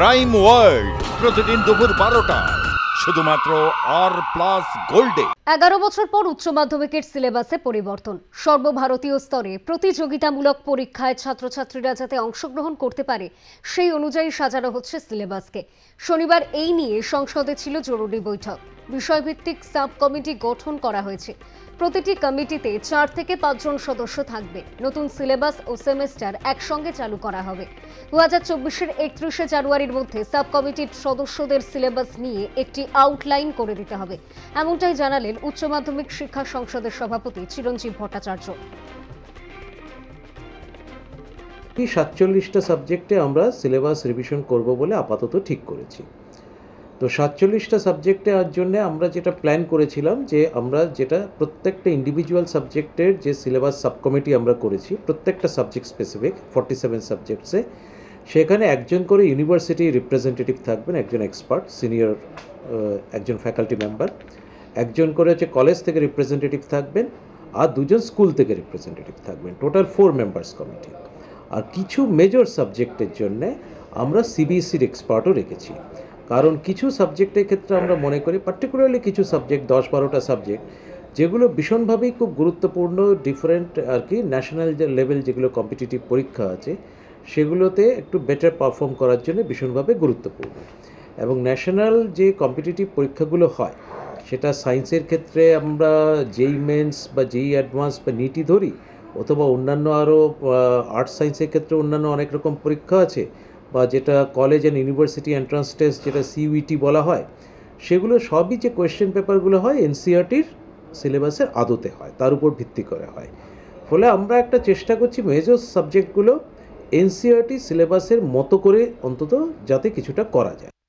crime world প্রতিদিন দুপুর বারোটা শুধুমাত্র আর প্লাস গোল্ডে এগারো বছর পর উচ্চ মাধ্যমিকের সিলেবাসে পরিবর্তন সর্বভারতীয় স্তরে প্রতিযোগিতামূলক পরীক্ষায় ছাত্রছাত্রীরা যাতে অংশগ্রহণ করতে পারে সেই অনুযায়ী সাজানো হচ্ছে সিলেবাসকে শনিবার এই নিয়ে সংসদে ছিল জরুরি বৈঠক বিষয়ভিত্তিক সাব কমিটি গঠন করা হয়েছে প্রতিটি কমিটিতে চার থেকে পাঁচজন সদস্য থাকবে নতুন সিলেবাস ও সেমেস্টার একসঙ্গে চালু করা হবে দু হাজার চব্বিশের একত্রিশে জানুয়ারির মধ্যে সাব কমিটির সদস্যদের সিলেবাস নিয়ে একটি আউটলাইন করে দিতে হবে এমনটাই জানালেন উচ্চ মাধ্যমিক শিক্ষা সংসদের সভাপতি চিরঞ্জীব ভট্টাচার্য সাতচল্লিশটা সাবজেক্টে আমরা সিলেবাস রিভিশন করব বলে আপাতত ঠিক করেছি তো সাতচল্লিশটা সাবজেক্টে আর জন্য আমরা যেটা প্ল্যান করেছিলাম যে আমরা যেটা প্রত্যেকটা ইন্ডিভিজুয়াল সাবজেক্টের যে সিলেবাস সাব কমিটি আমরা করেছি প্রত্যেকটা সাবজেক্ট স্পেসিফিক ফর্টি সেভেন সাবজেক্টসে সেখানে একজন করে ইউনিভার্সিটি রিপ্রেজেন্টেটিভ থাকবেন একজন এক্সপার্ট সিনিয়র একজন ফ্যাকাল্টি মেম্বার একজন করে হচ্ছে কলেজ থেকে রিপ্রেজেন্টেটিভ থাকবেন আর দুজন স্কুল থেকে রিপ্রেজেন্টেটিভ থাকবেন টোটাল ফোর মেম্বার্স কমিটি আর কিছু মেজর সাবজেক্টের জন্যে আমরা সিবিএসসির e এক্সপার্টও রেখেছি কারণ কিছু সাবজেক্টের ক্ষেত্রে আমরা মনে করি পার্টিকুলারলি কিছু সাবজেক্ট দশ বারোটা সাবজেক্ট যেগুলো ভীষণভাবেই খুব গুরুত্বপূর্ণ ডিফারেন্ট আর কি ন্যাশনাল যে লেভেল যেগুলো কম্পিটিটিভ পরীক্ষা আছে সেগুলোতে একটু বেটার পারফর্ম করার জন্য ভীষণভাবে গুরুত্বপূর্ণ এবং ন্যাশনাল যে কম্পিটিটিভ পরীক্ষাগুলো হয় সেটা সায়েন্সের ক্ষেত্রে আমরা জেই মেন্স বা জেই অ্যাডভান্স বা নিটি ধরি অথবা অন্যান্য আরও আর্টস সায়েন্সের ক্ষেত্রে অন্যান্য অনেক রকম পরীক্ষা আছে বা যেটা college and university entrance test যেটা সিউইটি e বলা হয় সেগুলো সবই যে কোয়েশ্চেন পেপারগুলো হয় এনসিআরটির e সিলেবাসের আদতে হয় তার উপর ভিত্তি করে হয় ফলে আমরা একটা চেষ্টা করছি মেজর সাবজেক্টগুলো এনসিআরটি সিলেবাসের মতো করে অন্তত যাতে কিছুটা করা যায়